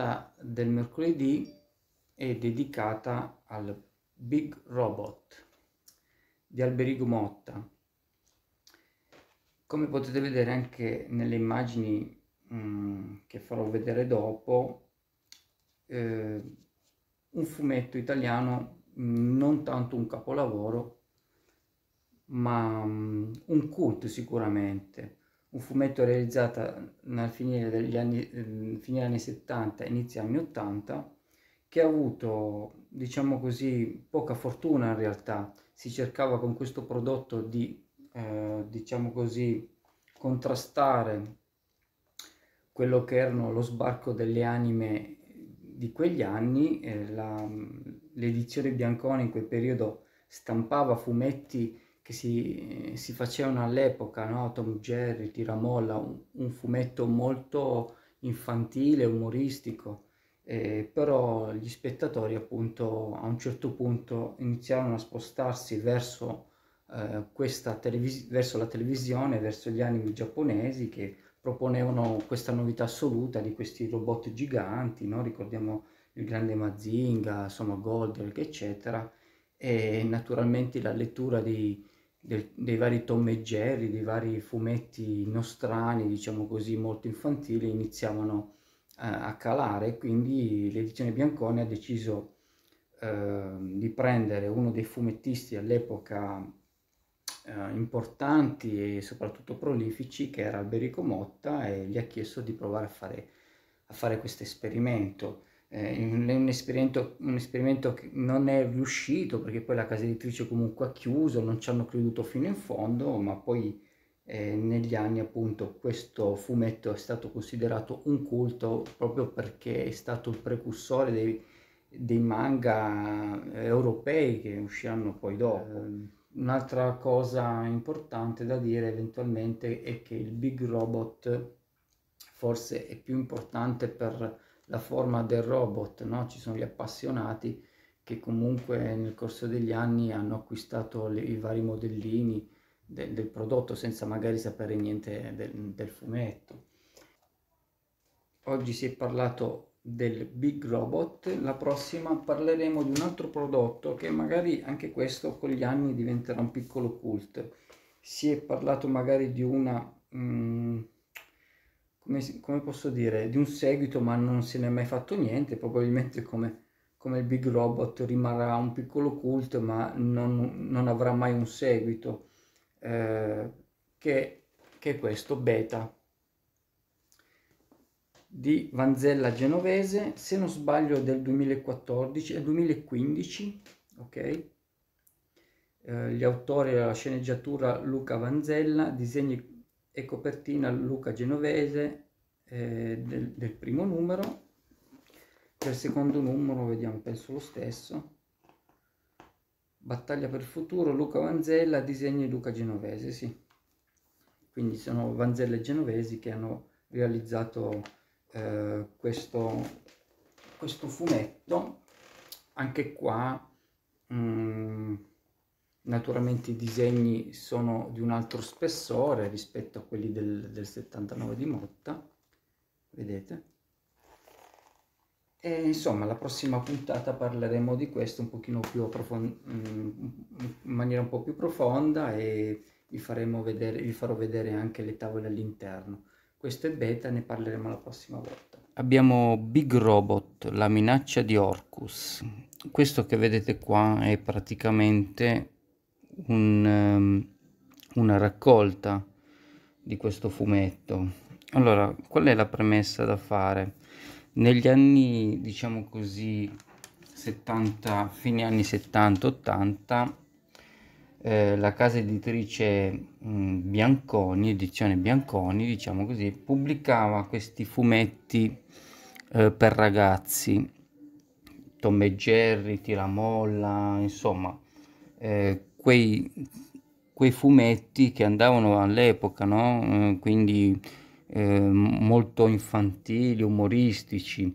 puntata del mercoledì è dedicata al Big Robot di Alberigo Motta. Come potete vedere anche nelle immagini mm, che farò vedere dopo, eh, un fumetto italiano, non tanto un capolavoro, ma mh, mm, un cult sicuramente un fumetto realizzato nel finire degli anni, ehm, fine anni 70, inizio anni 80, che ha avuto, diciamo così, poca fortuna in realtà. Si cercava con questo prodotto di, eh, diciamo così, contrastare quello che erano lo sbarco delle anime di quegli anni, eh, l'edizione Bianconi in quel periodo stampava fumetti che si, si facevano all'epoca, no? Tom Jerry, Tiramolla, un, un fumetto molto infantile, umoristico, eh, però gli spettatori appunto a un certo punto iniziarono a spostarsi verso, eh, questa televis- verso la televisione, verso gli animi giapponesi che proponevano questa novità assoluta di questi robot giganti, no? ricordiamo il grande Mazinga, insomma Goldberg, eccetera, e naturalmente la lettura di, del, dei vari Tom e Jerry, dei vari fumetti nostrani, diciamo così, molto infantili, iniziavano a, eh, a calare, quindi l'edizione Bianconi ha deciso eh, di prendere uno dei fumettisti all'epoca eh, importanti e soprattutto prolifici, che era Alberico Motta, e gli ha chiesto di provare a fare, a fare questo esperimento eh, un, esperimento, un esperimento che non è riuscito perché poi la casa editrice comunque ha chiuso, non ci hanno creduto fino in fondo, ma poi eh, negli anni appunto questo fumetto è stato considerato un culto proprio perché è stato il precursore dei, dei manga eh, europei che usciranno poi dopo. Eh, Un'altra cosa importante da dire eventualmente è che il Big Robot forse è più importante per la forma del robot, no? ci sono gli appassionati che comunque nel corso degli anni hanno acquistato le, i vari modellini de, del prodotto senza magari sapere niente del, del fumetto. Oggi si è parlato del Big Robot, la prossima parleremo di un altro prodotto che magari anche questo con gli anni diventerà un piccolo cult. Si è parlato magari di una... Mh, mm, come, come, posso dire, di un seguito ma non se ne è mai fatto niente, probabilmente come, come il Big Robot rimarrà un piccolo cult ma non, non avrà mai un seguito, eh, che, che è questo, Beta di Vanzella Genovese, se non sbaglio del 2014 e 2015, ok? Eh, gli autori della sceneggiatura Luca Vanzella, disegni e copertina Luca Genovese eh, del, del primo numero del secondo numero vediamo penso lo stesso battaglia per il futuro Luca Vanzella disegni Luca Genovese sì quindi sono Vanzella e Genovesi che hanno realizzato eh, questo, questo fumetto anche qua mh, mm, Naturalmente i disegni sono di un altro spessore rispetto a quelli del, del 79 di Motta, vedete? E insomma, la prossima puntata parleremo di questo un pochino più mm, in maniera un po' più profonda e vi, vedere, vi farò vedere anche le tavole all'interno. Questo è beta, ne parleremo la prossima volta. Abbiamo Big Robot, la minaccia di Orcus. Questo che vedete qua è praticamente un, um, una raccolta di questo fumetto. Allora, qual è la premessa da fare? Negli anni, diciamo così, 70, fine anni 70-80, eh, la casa editrice mh, mm, Bianconi, edizione Bianconi, diciamo così, pubblicava questi fumetti eh, per ragazzi, Tom e Jerry, Tiramolla, insomma, eh, quei, quei fumetti che andavano all'epoca, no? Eh, quindi eh, molto infantili, umoristici.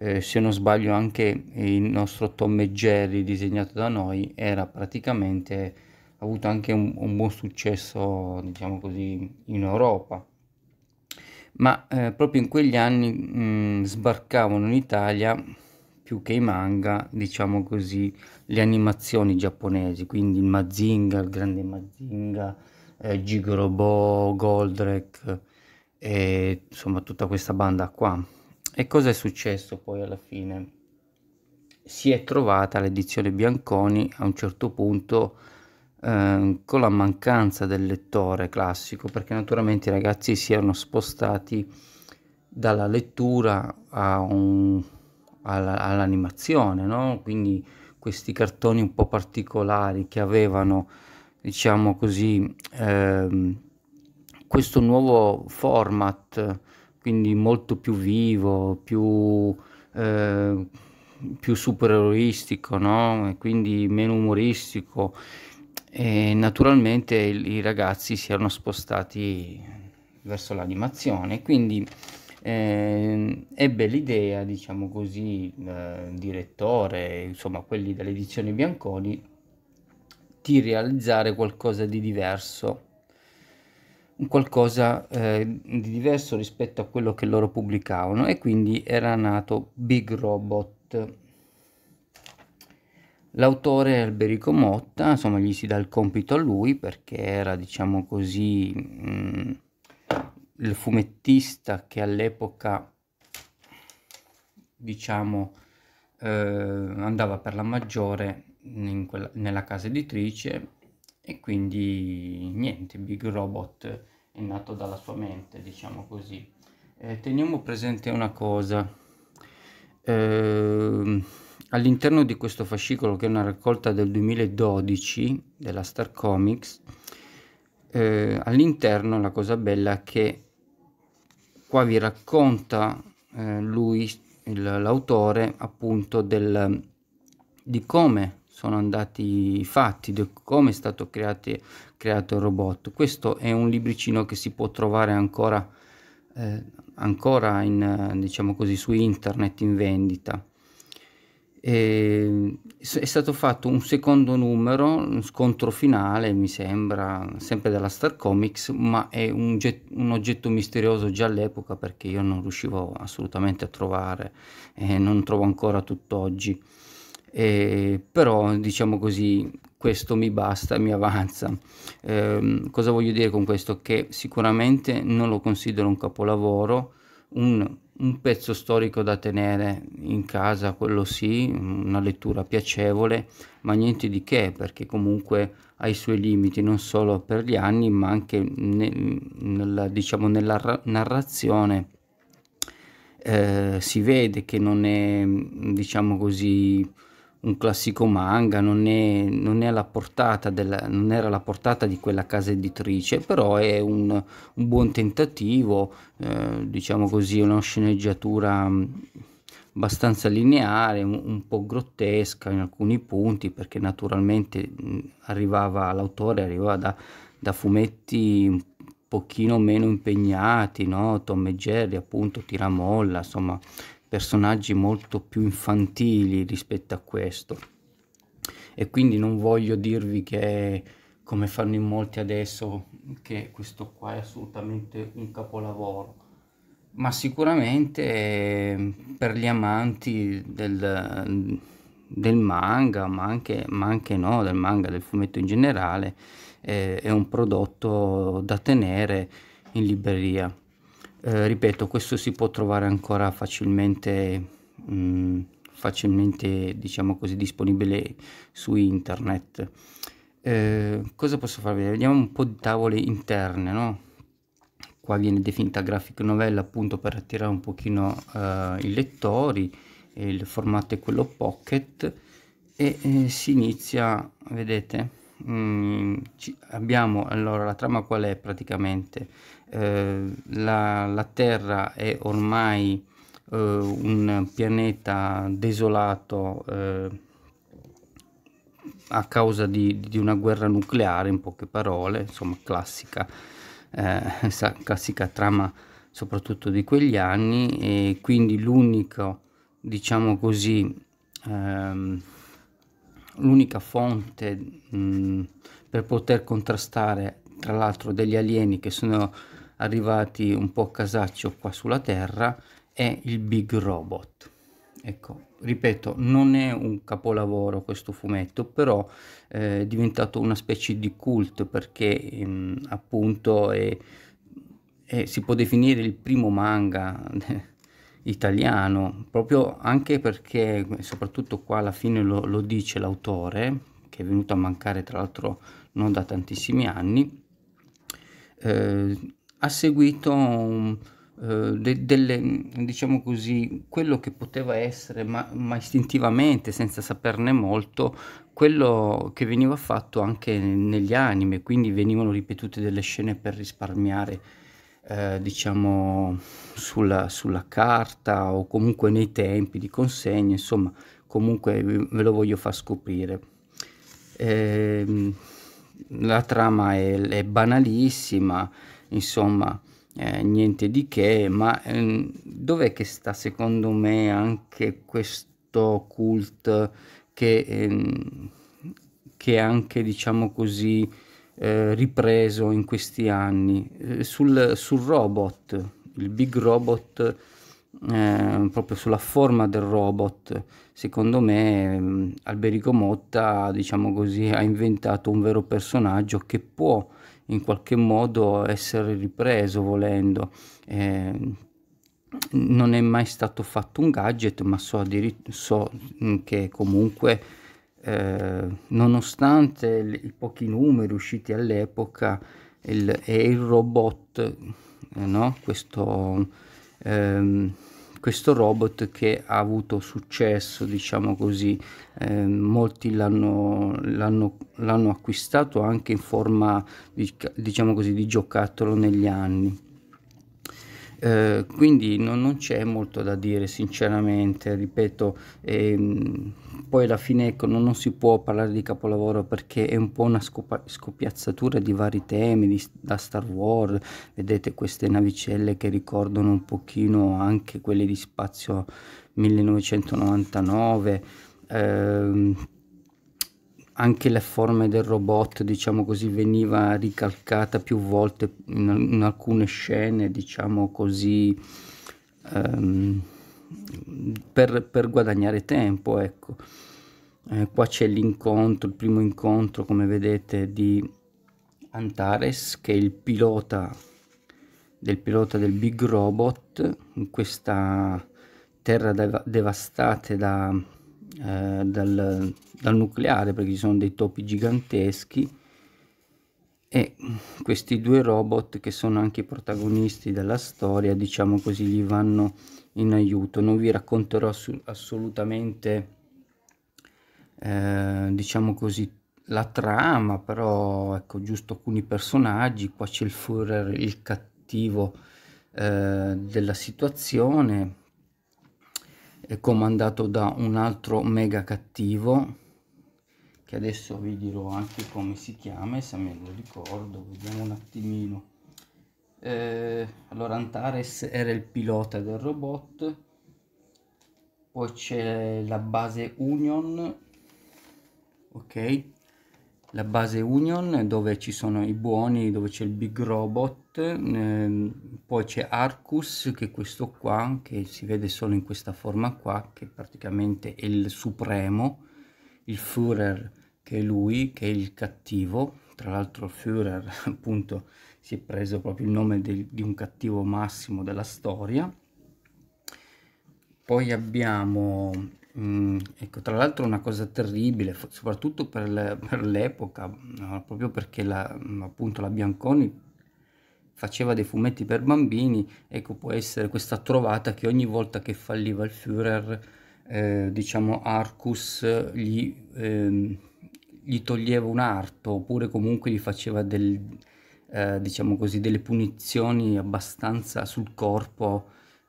Eh, se non sbaglio anche il nostro Tom e Jerry disegnato da noi era praticamente ha avuto anche un, un buon successo diciamo così in Europa ma eh, proprio in quegli anni mh, mm, sbarcavano in Italia più che i manga, diciamo così, le animazioni giapponesi, quindi il Mazinga, il grande Mazinga, eh, Gigorobo, Goldrake e insomma tutta questa banda qua. E cosa è successo poi alla fine? Si è trovata l'edizione Bianconi a un certo punto eh, con la mancanza del lettore classico, perché naturalmente i ragazzi si erano spostati dalla lettura a un all'animazione, no? quindi questi cartoni un po' particolari che avevano, diciamo così, ehm, questo nuovo format, quindi molto più vivo, più, eh, più supereroistico, no? quindi meno umoristico. E naturalmente i ragazzi si erano spostati verso l'animazione, quindi eh, ebbe l'idea, diciamo così, eh, direttore, insomma quelli dell'edizione Bianconi, di realizzare qualcosa di diverso, qualcosa eh, di diverso rispetto a quello che loro pubblicavano e quindi era nato Big Robot. L'autore è Alberico Motta, insomma gli si dà il compito a lui perché era, diciamo così, mh, mm, il fumettista che all'epoca diciamo eh, andava per la maggiore quella, nella casa editrice e quindi niente Big Robot è nato dalla sua mente diciamo così eh, teniamo presente una cosa eh, all'interno di questo fascicolo che è una raccolta del 2012 della Star Comics eh, all'interno la cosa bella è che qua vi racconta eh, lui, l'autore, appunto del, di come sono andati i fatti, di come è stato creati, creato il robot. Questo è un libricino che si può trovare ancora, eh, ancora in, diciamo così, su internet in vendita. E è stato fatto un secondo numero, un scontro finale, mi sembra, sempre dalla Star Comics, ma è un, un oggetto misterioso già all'epoca perché io non riuscivo assolutamente a trovare e eh, non trovo ancora tutt'oggi. Eh, però diciamo così questo mi basta, mi avanza. Eh, cosa voglio dire con questo? Che sicuramente non lo considero un capolavoro, un, un pezzo storico da tenere in casa, quello sì, una lettura piacevole, ma niente di che perché comunque ha i suoi limiti non solo per gli anni ma anche nel, nella, diciamo, nella narrazione eh, si vede che non è diciamo così un classico manga, non, è, non, è alla portata della, non era alla portata di quella casa editrice, però è un, un buon tentativo, eh, diciamo così, una sceneggiatura mm, abbastanza lineare, un, un, po' grottesca in alcuni punti, perché naturalmente mm, arrivava, l'autore arrivava da, da fumetti un pochino meno impegnati, no? Tom e Jerry appunto, Tiramolla, insomma personaggi molto più infantili rispetto a questo e quindi non voglio dirvi che come fanno in molti adesso che questo qua è assolutamente un capolavoro ma sicuramente ehm, per gli amanti del, del manga ma anche, ma anche, no del manga del fumetto in generale eh, è un prodotto da tenere in libreria eh, ripeto questo si può trovare ancora facilmente mh, mm, facilmente diciamo così disponibile su internet eh, cosa posso farvi vedere vediamo un po di tavole interne no qua viene definita graphic novella appunto per attirare un pochino eh, i lettori il formato è quello pocket e eh, si inizia vedete mm, abbiamo allora la trama qual è praticamente eh, la, la, Terra è ormai eh, un pianeta desolato eh, a causa di, di, una guerra nucleare, in poche parole, insomma classica, eh, classica trama soprattutto di quegli anni e quindi l'unico, diciamo così, ehm, l'unica fonte mh, mm, per poter contrastare tra l'altro degli alieni che sono arrivati un po' a casaccio qua sulla terra è il Big Robot ecco ripeto non è un capolavoro questo fumetto però eh, è diventato una specie di cult perché ehm, appunto è, è, si può definire il primo manga italiano proprio anche perché soprattutto qua alla fine lo, lo dice l'autore che è venuto a mancare tra l'altro non da tantissimi anni eh, ha seguito um, uh, de delle, diciamo così, quello che poteva essere, ma, ma istintivamente, senza saperne molto, quello che veniva fatto anche negli anime, quindi venivano ripetute delle scene per risparmiare eh, diciamo sulla, sulla, carta o comunque nei tempi di consegna, insomma comunque ve lo voglio far scoprire. Eh, la trama è, è banalissima, insomma eh, niente di che, ma ehm, dov'è che sta secondo me anche questo cult che, ehm, che è anche diciamo così eh, ripreso in questi anni? Eh, sul, sul, robot, il big robot, ehm, proprio sulla forma del robot, secondo me ehm, Alberico Motta diciamo così ha inventato un vero personaggio che può in qualche modo essere ripreso volendo. Eh, non è mai stato fatto un gadget, ma so, so che comunque, eh, nonostante i pochi numeri usciti all'epoca, il, il robot, eh, no? questo ehm, questo robot che ha avuto successo, diciamo così, eh, molti l'hanno, l'hanno, l'hanno acquistato anche in forma, diciamo così, di giocattolo negli anni. Eh, quindi non, non c'è molto da dire sinceramente, ripeto, ehm, poi alla fine ecco, non, non, si può parlare di capolavoro perché è un po' una scopa, scopiazzatura di vari temi, di, da Star Wars, vedete queste navicelle che ricordano un pochino anche quelle di Spazio 1999. Ehm, anche la forma del robot, diciamo così, veniva ricalcata più volte in, in alcune scene, diciamo così, ehm, per, per, guadagnare tempo, ecco. Eh, qua c'è l'incontro, il primo incontro, come vedete, di Antares, che è il pilota del pilota del Big Robot, in questa terra dev devastata da eh, dal, dal nucleare perché ci sono dei topi giganteschi e questi due robot che sono anche i protagonisti della storia diciamo così gli vanno in aiuto non vi racconterò assolutamente eh, diciamo così la trama però ecco giusto alcuni personaggi qua c'è il Führer il cattivo eh, della situazione è comandato da un altro mega cattivo che adesso vi dirò anche come si chiama se me lo ricordo vediamo un attimino eh, allora Antares era il pilota del robot poi c'è la base Union ok la base Union dove ci sono i buoni dove c'è il big robot Ehm, poi c'è Arcus che è questo qua che si vede solo in questa forma qua che praticamente è il supremo il Führer che è lui che è il cattivo tra l'altro Führer appunto si è preso proprio il nome del, di un cattivo massimo della storia poi abbiamo mm, ecco tra l'altro una cosa terribile soprattutto per l'epoca proprio perché la, appunto la Bianconi faceva dei fumetti per bambini, ecco può essere questa trovata che ogni volta che falliva il Führer, eh, diciamo Arcus gli, eh, gli toglieva un arto oppure comunque gli faceva del, eh, diciamo così, delle punizioni abbastanza sul corpo,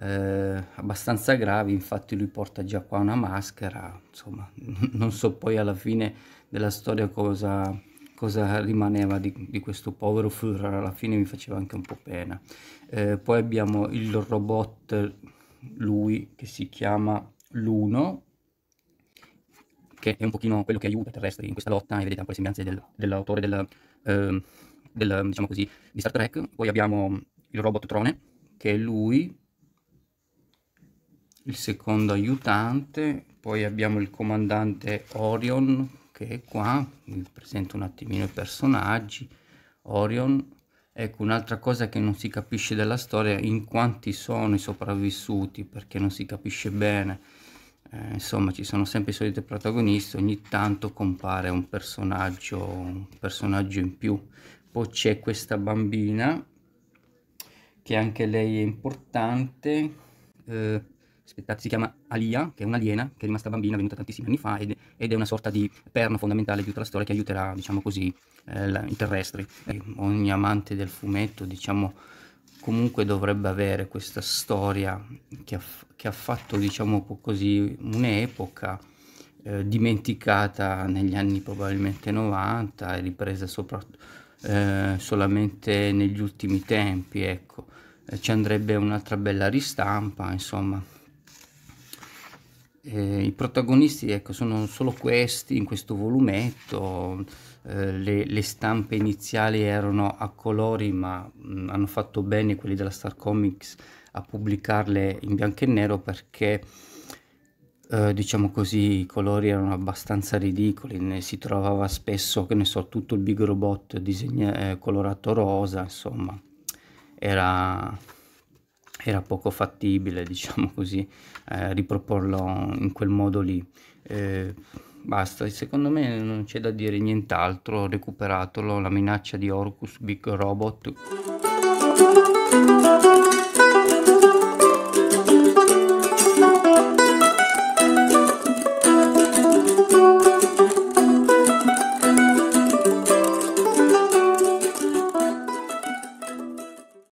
eh, abbastanza gravi, infatti lui porta già qua una maschera, insomma non so poi alla fine della storia cosa, cosa rimaneva di, di questo povero Führer, alla fine mi faceva anche un po' pena. Eh, poi abbiamo il robot, lui che si chiama l'Uno, che è un pochino quello che aiuta Terrestri in questa lotta, e vedete un po' le sembianze del, dell'autore del, eh, del, diciamo così, di Star Trek. Poi abbiamo il robot Trone, che è lui, il secondo aiutante, poi abbiamo il comandante Orion, che è qua, vi presento un attimino i personaggi, Orion, Ecco, un'altra cosa che non si capisce della storia in quanti sono i sopravvissuti, perché non si capisce bene. Eh, insomma, ci sono sempre i soliti protagonisti, ogni tanto compare un personaggio, un personaggio in più. Poi c'è questa bambina, che anche lei è importante, eh, Aspettate, si chiama Alia, che è un'aliena che è rimasta bambina, è venuta tantissimi anni fa ed, ed, è una sorta di perno fondamentale di tutta la storia che aiuterà, diciamo così, eh, la, i terrestri. E ogni amante del fumetto, diciamo, comunque dovrebbe avere questa storia che ha, che ha fatto, diciamo così, un'epoca eh, dimenticata negli anni probabilmente 90 e ripresa sopra, eh, solamente negli ultimi tempi, ecco. Eh, ci andrebbe un'altra bella ristampa, insomma. Eh, I protagonisti ecco, sono solo questi in questo volumetto, eh, le, le, stampe iniziali erano a colori ma mh, mm, hanno fatto bene quelli della Star Comics a pubblicarle in bianco e nero perché eh, diciamo così i colori erano abbastanza ridicoli, ne si trovava spesso che ne so tutto il big robot disegna, eh, colorato rosa insomma era era poco fattibile, diciamo così, eh, riproporlo in quel modo lì. Eh, basta, secondo me non c'è da dire nient'altro, recuperatelo, la minaccia di Orcus Big Robot.